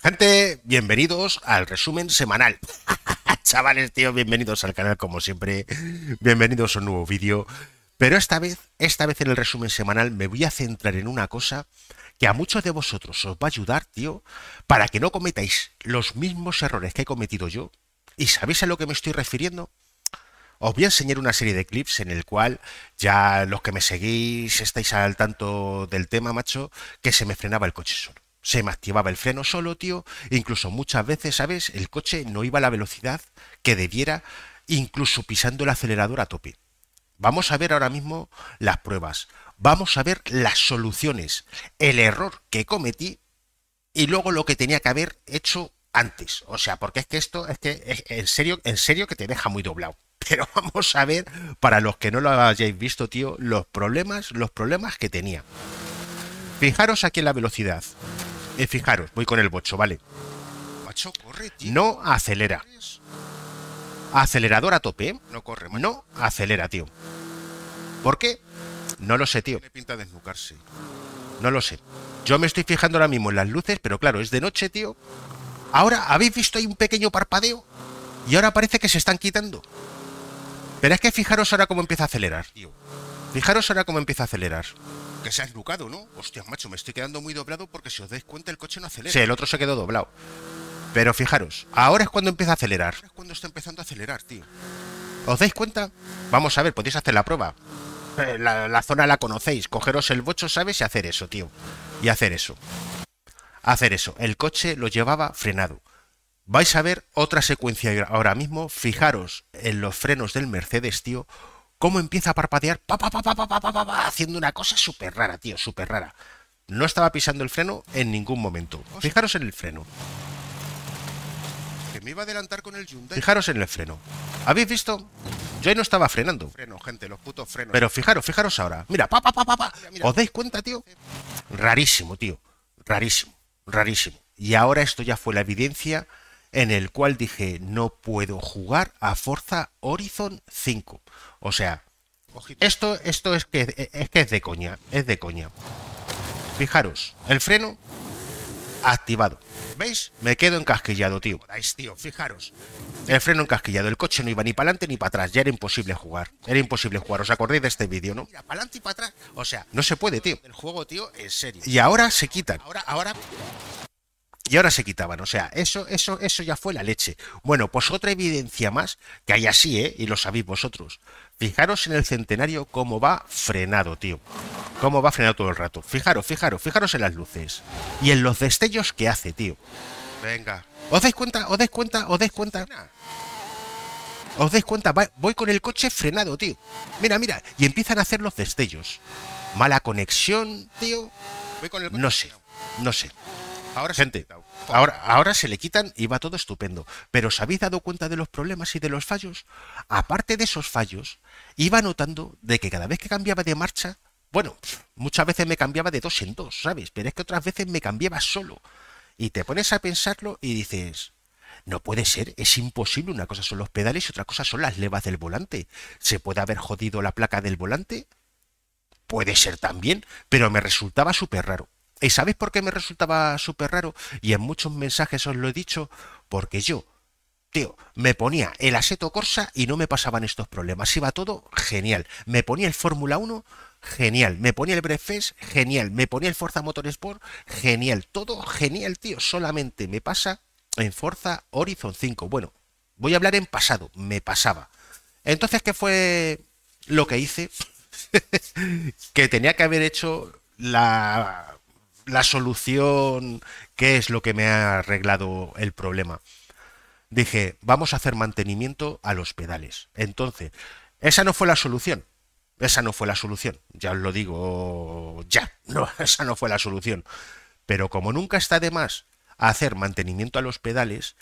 Gente, bienvenidos al resumen semanal. Chavales, tío, bienvenidos al canal como siempre. Bienvenidos a un nuevo vídeo. Pero esta vez, esta vez en el resumen semanal me voy a centrar en una cosa que a muchos de vosotros os va a ayudar, tío, para que no cometáis los mismos errores que he cometido yo. ¿Y sabéis a lo que me estoy refiriendo? Os voy a enseñar una serie de clips en el cual ya los que me seguís estáis al tanto del tema, macho, que se me frenaba el coche solo se me activaba el freno solo, tío. incluso muchas veces, ¿sabes? El coche no iba a la velocidad que debiera, incluso pisando el acelerador a tope. Vamos a ver ahora mismo las pruebas. Vamos a ver las soluciones, el error que cometí y luego lo que tenía que haber hecho antes. O sea, porque es que esto es que en serio, en serio que te deja muy doblado. Pero vamos a ver, para los que no lo hayáis visto, tío, los problemas, los problemas que tenía. Fijaros aquí en la velocidad. Eh, fijaros, voy con el bocho, vale. corre, No acelera. Acelerador a tope, ¿eh? No corre, No acelera, tío. ¿Por qué? No lo sé, tío. No lo sé. Yo me estoy fijando ahora mismo en las luces, pero claro, es de noche, tío. Ahora, ¿habéis visto ahí un pequeño parpadeo? Y ahora parece que se están quitando. Pero es que fijaros ahora cómo empieza a acelerar. Fijaros ahora cómo empieza a acelerar que se ha educado, ¿no? Hostias, macho, me estoy quedando muy doblado porque si os dais cuenta el coche no acelera. Sí, el otro se quedó doblado. Pero fijaros, ahora es cuando empieza a acelerar. es cuando está empezando a acelerar, tío. ¿Os dais cuenta? Vamos a ver, podéis hacer la prueba. Eh, la, la, zona la conocéis. Cogeros el bocho, ¿sabes? Y hacer eso, tío. Y hacer eso. Hacer eso. El coche lo llevaba frenado. Vais a ver otra secuencia ahora mismo. Fijaros en los frenos del Mercedes, tío cómo empieza a parpadear, pa, pa, pa, haciendo una cosa súper rara, tío, súper rara. No estaba pisando el freno en ningún momento. Fijaros en el freno. Que me iba a adelantar con el Fijaros en el freno. ¿Habéis visto? Yo ahí no estaba frenando. Freno, gente, los putos frenos. Pero fijaros, fijaros ahora. Mira, pa, pa, pa, pa, ¿Os dais cuenta, tío? Rarísimo, tío. Rarísimo, rarísimo. Y ahora esto ya fue la evidencia en el cual dije no puedo jugar a Forza Horizon 5. O sea, esto, esto es, que, es que es de coña, es de coña. Fijaros, el freno activado. ¿Veis? Me quedo encasquillado, tío. tío, fijaros. El freno encasquillado, el coche no iba ni para adelante ni para atrás, ya era imposible jugar. Era imposible jugar, ¿os acordáis de este vídeo, no? para adelante y para atrás. O sea, no se puede, tío. El juego, tío, es serio. Y ahora se quitan. Ahora, ahora y ahora se quitaban. O sea, eso, eso, eso ya fue la leche. Bueno, pues otra evidencia más que hay así, ¿eh? Y lo sabéis vosotros. Fijaros en el centenario cómo va frenado, tío. Cómo va frenado todo el rato. Fijaros, fijaros, fijaros en las luces. Y en los destellos que hace, tío. Venga. ¿Os dais cuenta? ¿Os dais cuenta? ¿Os dais cuenta? ¿Os dais cuenta? Voy con el coche frenado, tío. Mira, mira. Y empiezan a hacer los destellos. Mala conexión, tío. No sé, no sé. Ahora gente, ahora, ahora se le quitan y va todo estupendo. Pero ¿os habéis dado cuenta de los problemas y de los fallos? Aparte de esos fallos, iba notando de que cada vez que cambiaba de marcha, bueno, muchas veces me cambiaba de dos en dos, ¿sabes? Pero es que otras veces me cambiaba solo. Y te pones a pensarlo y dices, no puede ser, es imposible. Una cosa son los pedales y otra cosa son las levas del volante. ¿Se puede haber jodido la placa del volante? Puede ser también, pero me resultaba súper raro. ¿Y sabéis por qué me resultaba súper raro? Y en muchos mensajes os lo he dicho, porque yo, tío, me ponía el Aseto Corsa y no me pasaban estos problemas. Iba todo genial. Me ponía el Fórmula 1, genial. Me ponía el Brefes, genial. Me ponía el Forza Motorsport, genial. Todo genial, tío. Solamente me pasa en Forza Horizon 5. Bueno, voy a hablar en pasado, me pasaba. Entonces, ¿qué fue lo que hice? que tenía que haber hecho la la solución, qué es lo que me ha arreglado el problema. Dije, vamos a hacer mantenimiento a los pedales. Entonces, esa no fue la solución. Esa no fue la solución. Ya os lo digo ya. No, esa no fue la solución. Pero como nunca está de más hacer mantenimiento a los pedales,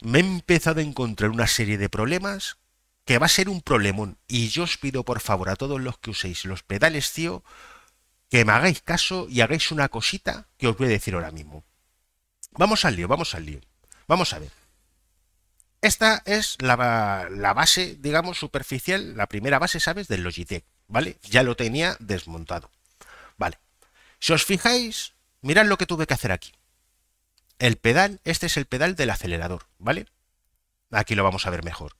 me he empezado a encontrar una serie de problemas que va a ser un problemón. Y yo os pido por favor a todos los que uséis los pedales, tío, que me hagáis caso y hagáis una cosita que os voy a decir ahora mismo. Vamos al lío, vamos al lío. Vamos a ver. Esta es la, la base, digamos, superficial, la primera base, ¿sabes? Del Logitech, ¿vale? Ya lo tenía desmontado. Vale. Si os fijáis, mirad lo que tuve que hacer aquí. El pedal, este es el pedal del acelerador, ¿vale? Aquí lo vamos a ver mejor.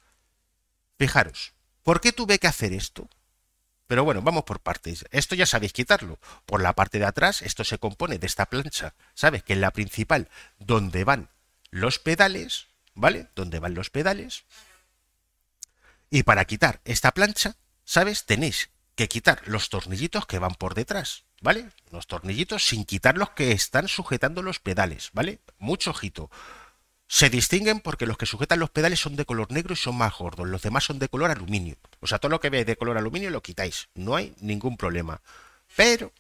Fijaros, ¿por qué tuve que hacer esto? Pero bueno, vamos por partes. Esto ya sabéis quitarlo. Por la parte de atrás, esto se compone de esta plancha, ¿sabes? Que es la principal, donde van los pedales, ¿vale? Donde van los pedales. Y para quitar esta plancha, ¿sabes? Tenéis que quitar los tornillitos que van por detrás, ¿vale? Los tornillitos sin quitar los que están sujetando los pedales, ¿vale? Mucho ojito. Se distinguen porque los que sujetan los pedales son de color negro y son más gordos, los demás son de color aluminio. O sea, todo lo que veis de color aluminio lo quitáis, no hay ningún problema. Pero,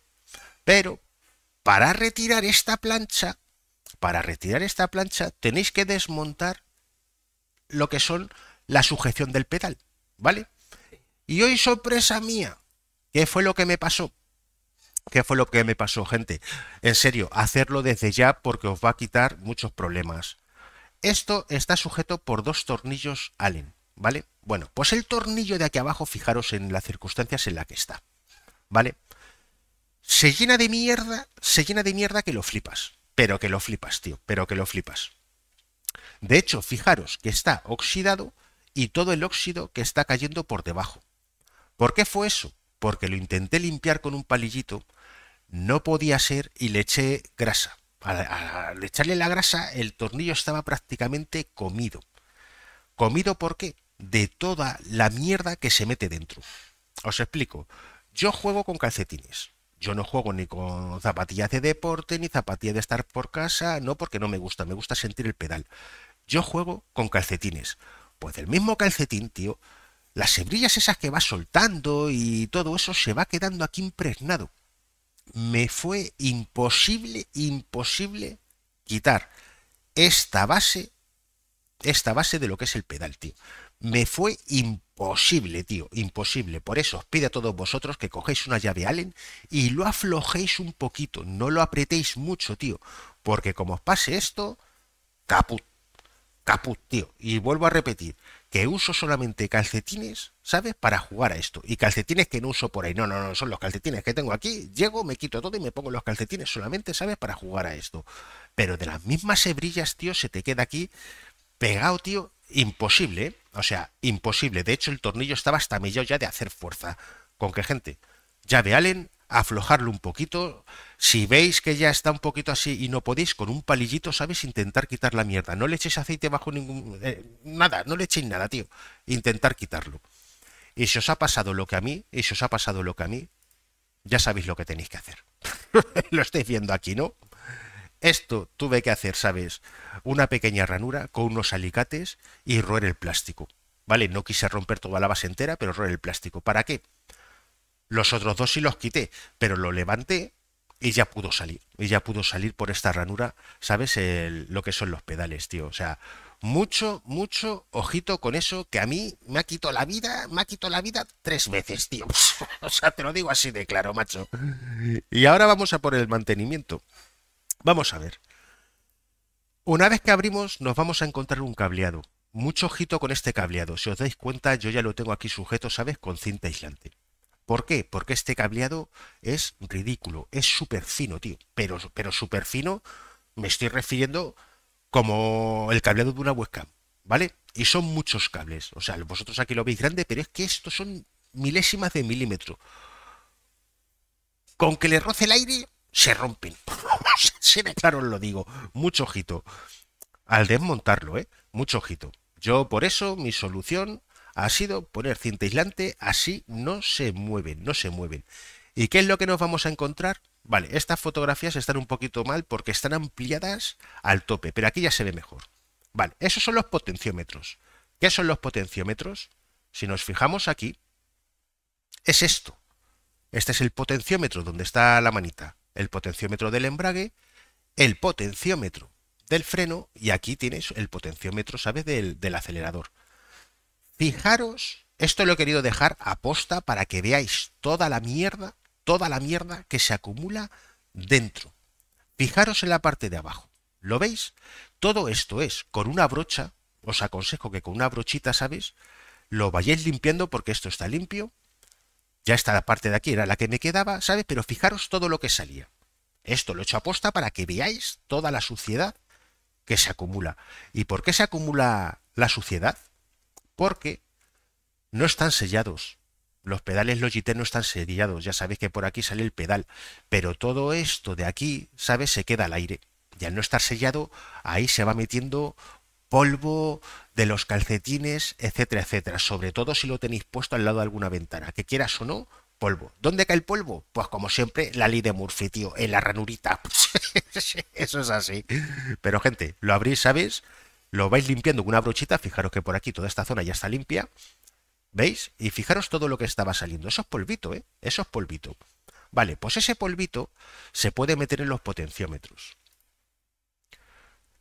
pero, para retirar esta plancha, para retirar esta plancha tenéis que desmontar lo que son la sujeción del pedal, ¿vale? Y hoy sorpresa mía, ¿qué fue lo que me pasó? ¿Qué fue lo que me pasó, gente? En serio, hacerlo desde ya porque os va a quitar muchos problemas. Esto está sujeto por dos tornillos Allen, ¿vale? Bueno, pues el tornillo de aquí abajo, fijaros en las circunstancias en las que está, ¿vale? Se llena de mierda, se llena de mierda que lo flipas, pero que lo flipas, tío, pero que lo flipas. De hecho, fijaros que está oxidado y todo el óxido que está cayendo por debajo. ¿Por qué fue eso? Porque lo intenté limpiar con un palillito, no podía ser y le eché grasa al, echarle la grasa, el tornillo estaba prácticamente comido. ¿Comido por qué? De toda la mierda que se mete dentro. Os explico. Yo juego con calcetines. Yo no juego ni con zapatillas de deporte, ni zapatillas de estar por casa, no porque no me gusta, me gusta sentir el pedal. Yo juego con calcetines. Pues el mismo calcetín, tío, las hebrillas esas que va soltando y todo eso se va quedando aquí impregnado me fue imposible, imposible quitar esta base, esta base de lo que es el pedal, tío. Me fue imposible, tío, imposible. Por eso os pido a todos vosotros que cogéis una llave Allen y lo aflojéis un poquito, no lo apretéis mucho, tío, porque como os pase esto, caput, caput, tío. Y vuelvo a repetir, que uso solamente calcetines, ¿sabes? Para jugar a esto. Y calcetines que no uso por ahí. No, no, no, son los calcetines que tengo aquí. Llego, me quito todo y me pongo los calcetines solamente, ¿sabes? Para jugar a esto. Pero de las mismas hebrillas, tío, se te queda aquí pegado, tío. Imposible, ¿eh? O sea, imposible. De hecho, el tornillo estaba hasta millado ya de hacer fuerza. ¿Con qué gente? Llave Allen, aflojarlo un poquito. Si veis que ya está un poquito así y no podéis, con un palillito, ¿sabes? Intentar quitar la mierda. No le echéis aceite bajo ningún... Eh, nada, no le echéis nada, tío. Intentar quitarlo. Y si os ha pasado lo que a mí, y si os ha pasado lo que a mí, ya sabéis lo que tenéis que hacer. lo estáis viendo aquí, ¿no? Esto tuve que hacer, ¿sabes? Una pequeña ranura con unos alicates y roer el plástico. ¿Vale? No quise romper toda la base entera, pero roer el plástico. ¿Para qué? Los otros dos sí los quité, pero lo levanté y ya pudo salir. Y ya pudo salir por esta ranura, ¿sabes? lo que son los pedales, tío. O sea, mucho, mucho ojito con eso, que a mí me ha quitado la vida, me ha quitado la vida tres veces, tío. o sea, te lo digo así de claro, macho. Y ahora vamos a por el mantenimiento. Vamos a ver. Una vez que abrimos, nos vamos a encontrar un cableado. Mucho ojito con este cableado. Si os dais cuenta, yo ya lo tengo aquí sujeto, ¿sabes? Con cinta aislante. ¿Por qué? Porque este cableado es ridículo, es súper fino, tío. Pero, pero súper fino me estoy refiriendo como el cableado de una webcam, ¿vale? Y son muchos cables. O sea, vosotros aquí lo veis grande, pero es que estos son milésimas de milímetro. Con que le roce el aire, se rompen. se me claro os lo digo. Mucho ojito. Al desmontarlo, ¿eh? Mucho ojito. Yo por eso mi solución ha sido poner cinta aislante, así no se mueven, no se mueven. ¿Y qué es lo que nos vamos a encontrar? Vale, estas fotografías están un poquito mal porque están ampliadas al tope, pero aquí ya se ve mejor. Vale, esos son los potenciómetros. ¿Qué son los potenciómetros? Si nos fijamos aquí, es esto. Este es el potenciómetro donde está la manita, el potenciómetro del embrague, el potenciómetro del freno y aquí tienes el potenciómetro, ¿sabes?, del, del acelerador. Fijaros, esto lo he querido dejar aposta para que veáis toda la mierda, toda la mierda que se acumula dentro. Fijaros en la parte de abajo. ¿Lo veis? Todo esto es con una brocha, os aconsejo que con una brochita, ¿sabes? Lo vayáis limpiando porque esto está limpio. Ya está la parte de aquí, era la que me quedaba, ¿sabes? Pero fijaros todo lo que salía. Esto lo he hecho aposta para que veáis toda la suciedad que se acumula. ¿Y por qué se acumula la suciedad? porque no están sellados. Los pedales Logitech no están sellados, ya sabéis que por aquí sale el pedal, pero todo esto de aquí, ¿sabes? Se queda al aire. Y al no estar sellado, ahí se va metiendo polvo de los calcetines, etcétera, etcétera. Sobre todo si lo tenéis puesto al lado de alguna ventana, que quieras o no, polvo. ¿Dónde cae el polvo? Pues como siempre, la ley de Murphy, tío, en la ranurita. Eso es así. Pero gente, lo abrís, ¿sabes? lo vais limpiando con una brochita, fijaros que por aquí toda esta zona ya está limpia, ¿veis? Y fijaros todo lo que estaba saliendo, eso es polvito, ¿eh? Eso es polvito. Vale, pues ese polvito se puede meter en los potenciómetros.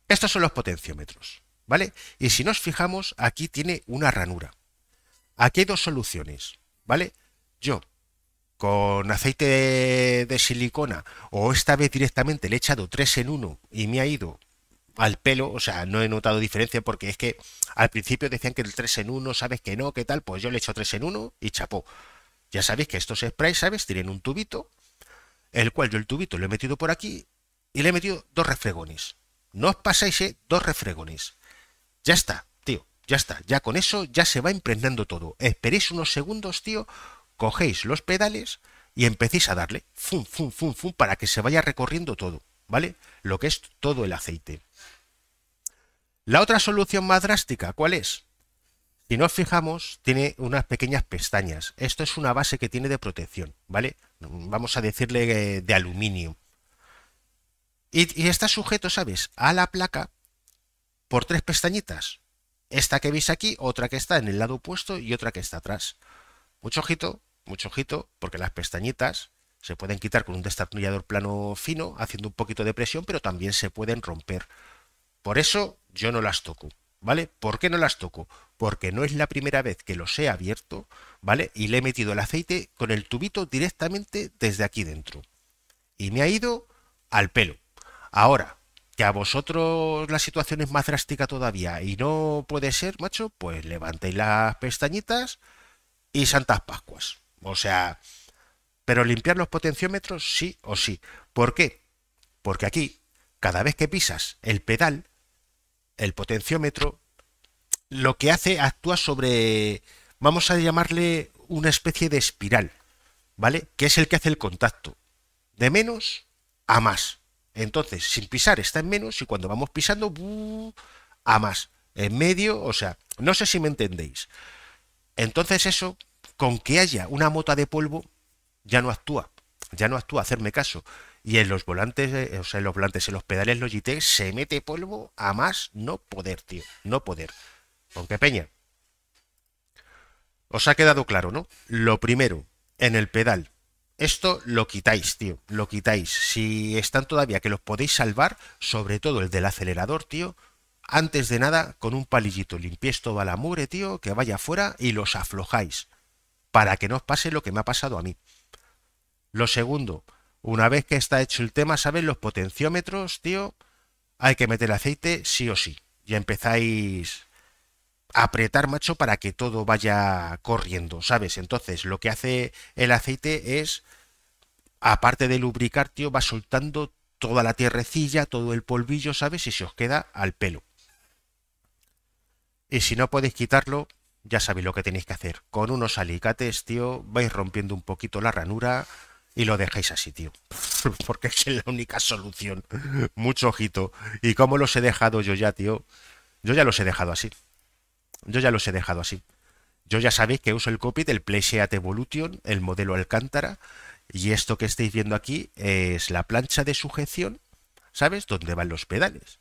Estos son los potenciómetros, ¿vale? Y si nos fijamos, aquí tiene una ranura. Aquí hay dos soluciones, ¿vale? Yo con aceite de silicona o esta vez directamente le he echado tres en uno y me ha ido al pelo, o sea, no he notado diferencia porque es que al principio decían que el 3 en 1, sabes que no, qué tal, pues yo le hecho 3 en 1 y chapó. Ya sabéis que estos sprays, ¿sabes? Tienen un tubito, el cual yo el tubito lo he metido por aquí y le he metido dos refregones. No os pasáis ¿eh? Dos refregones. Ya está, tío, ya está. Ya con eso ya se va emprendiendo todo. Esperéis unos segundos, tío, cogéis los pedales y empecéis a darle, fum, fum, fum, fum, para que se vaya recorriendo todo, ¿vale? Lo que es todo el aceite. La otra solución más drástica, ¿cuál es? Si nos fijamos, tiene unas pequeñas pestañas. Esto es una base que tiene de protección, ¿vale? Vamos a decirle eh, de aluminio. Y, está sujeto, ¿sabes? A la placa por tres pestañitas. Esta que veis aquí, otra que está en el lado opuesto y otra que está atrás. Mucho ojito, mucho ojito, porque las pestañitas se pueden quitar con un destornillador plano fino, haciendo un poquito de presión, pero también se pueden romper. Por eso yo no las toco. ¿Vale? ¿Por qué no las toco? Porque no es la primera vez que los he abierto, ¿vale? Y le he metido el aceite con el tubito directamente desde aquí dentro. Y me ha ido al pelo. Ahora, que a vosotros la situación es más drástica todavía y no puede ser, macho, pues levantéis las pestañitas y Santas Pascuas. O sea, pero limpiar los potenciómetros sí o sí. ¿Por qué? Porque aquí, cada vez que pisas el pedal, el potenciómetro lo que hace, actúa sobre, vamos a llamarle una especie de espiral, ¿vale? Que es el que hace el contacto, de menos a más. Entonces, sin pisar está en menos y cuando vamos pisando, a más. En medio, o sea, no sé si me entendéis. Entonces eso, con que haya una mota de polvo, ya no actúa, ya no actúa, hacerme caso. Y en los volantes, eh, o sea, en los volantes, en los pedales Logitech se mete polvo a más no poder, tío. No poder. Aunque Peña. Os ha quedado claro, ¿no? Lo primero, en el pedal. Esto lo quitáis, tío. Lo quitáis. Si están todavía que los podéis salvar, sobre todo el del acelerador, tío. Antes de nada, con un palillito limpiéis toda la mugre, tío, que vaya afuera y los aflojáis. Para que no os pase lo que me ha pasado a mí. Lo segundo, una vez que está hecho el tema, ¿sabes? Los potenciómetros, tío, hay que meter aceite sí o sí. Ya empezáis a apretar, macho, para que todo vaya corriendo, ¿sabes? Entonces, lo que hace el aceite es, aparte de lubricar, tío, va soltando toda la tierrecilla, todo el polvillo, ¿sabes? Y se os queda al pelo. Y si no podéis quitarlo, ya sabéis lo que tenéis que hacer. Con unos alicates, tío, vais rompiendo un poquito la ranura y lo dejáis así, tío. Porque es la única solución. Mucho ojito. Y cómo los he dejado yo ya, tío. Yo ya los he dejado así. Yo ya los he dejado así. Yo ya sabéis que uso el copy del PlaySeat Evolution, el modelo Alcántara. Y esto que estáis viendo aquí es la plancha de sujeción, ¿sabes? Donde van los pedales.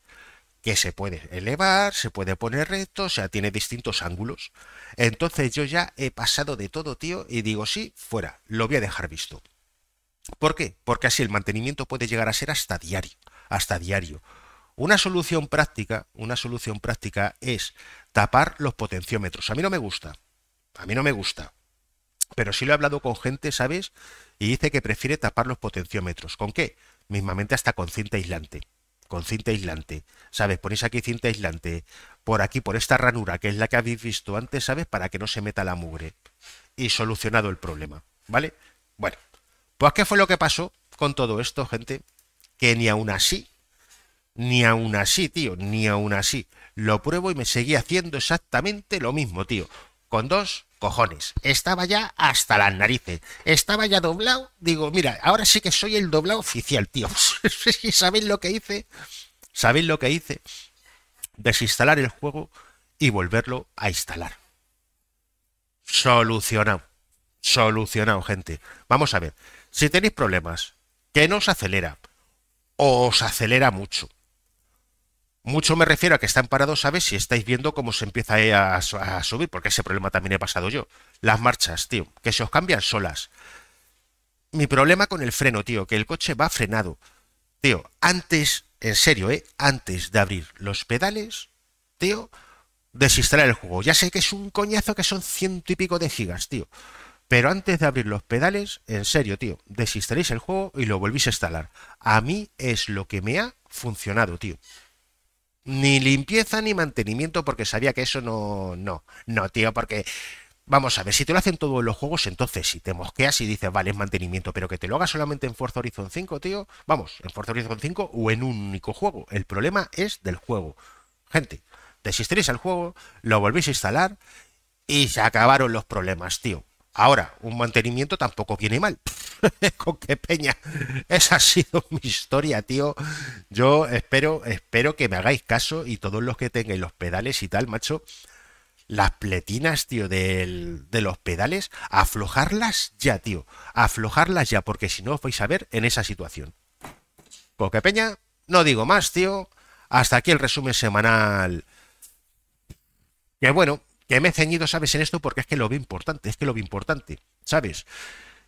Que se puede elevar, se puede poner recto, o sea, tiene distintos ángulos. Entonces yo ya he pasado de todo, tío, y digo, sí, fuera, lo voy a dejar visto. ¿Por qué? Porque así el mantenimiento puede llegar a ser hasta diario, hasta diario. Una solución práctica, una solución práctica es tapar los potenciómetros. A mí no me gusta. A mí no me gusta. Pero sí lo he hablado con gente, ¿sabes? Y dice que prefiere tapar los potenciómetros. ¿Con qué? Mismamente hasta con cinta aislante. Con cinta aislante. ¿Sabes? Ponéis aquí cinta aislante. Por aquí, por esta ranura, que es la que habéis visto antes, ¿sabes? Para que no se meta la mugre. Y solucionado el problema. ¿Vale? Bueno, pues ¿qué fue lo que pasó con todo esto, gente? Que ni aún así, ni aún así, tío, ni aún así, lo pruebo y me seguí haciendo exactamente lo mismo, tío. Con dos cojones. Estaba ya hasta las narices. Estaba ya doblado. Digo, mira, ahora sí que soy el doblado oficial, tío. ¿Sabéis lo que hice? ¿Sabéis lo que hice? Desinstalar el juego y volverlo a instalar. Solucionado solucionado, gente. Vamos a ver, si tenéis problemas que no os acelera o os acelera mucho, mucho me refiero a que están parados, ¿sabes? Si estáis viendo cómo se empieza a, subir, porque ese problema también he pasado yo. Las marchas, tío, que se os cambian solas. Mi problema con el freno, tío, que el coche va frenado. Tío, antes, en serio, ¿eh? Antes de abrir los pedales, tío, desinstalar el juego. Ya sé que es un coñazo que son ciento y pico de gigas, tío. Pero antes de abrir los pedales, en serio, tío, desinstaléis el juego y lo volvéis a instalar. A mí es lo que me ha funcionado, tío. Ni limpieza ni mantenimiento, porque sabía que eso no. No, no, tío, porque. Vamos a ver, si te lo hacen todos los juegos, entonces si te mosqueas y dices, vale, es mantenimiento, pero que te lo hagas solamente en Forza Horizon 5, tío, vamos, en Forza Horizon 5 o en un único juego. El problema es del juego. Gente, desistiréis el juego, lo volvéis a instalar y se acabaron los problemas, tío. Ahora, un mantenimiento tampoco viene mal. Con qué peña. Esa ha sido mi historia, tío. Yo espero, espero que me hagáis caso y todos los que tengáis los pedales y tal, macho. Las pletinas, tío, de los pedales, aflojarlas ya, tío. Aflojarlas ya, porque si no os vais a ver en esa situación. Con peña, no digo más, tío. Hasta aquí el resumen semanal. Que bueno, me he ceñido, ¿sabes? En esto porque es que lo veo importante, es que lo veo importante, ¿sabes?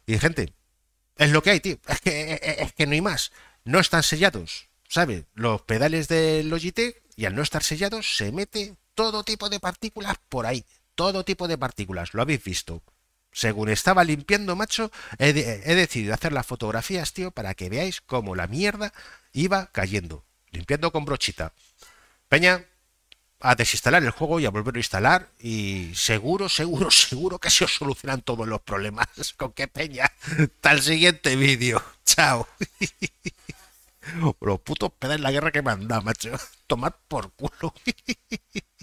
Y gente, es lo que hay, tío. Eh, eh, eh, es que, no hay más. No están sellados, ¿sabes? Los pedales del Logitech y al no estar sellados se mete todo tipo de partículas por ahí. Todo tipo de partículas, lo habéis visto. Según estaba limpiando, macho, he, he decidido hacer las fotografías, tío, para que veáis cómo la mierda iba cayendo. Limpiando con brochita. Peña, a desinstalar el juego y a volverlo a instalar y seguro, seguro, seguro que se os solucionan todos los problemas. Con qué peña. Hasta el siguiente vídeo. Chao. Los putos pedas la guerra que me macho. Tomad por culo.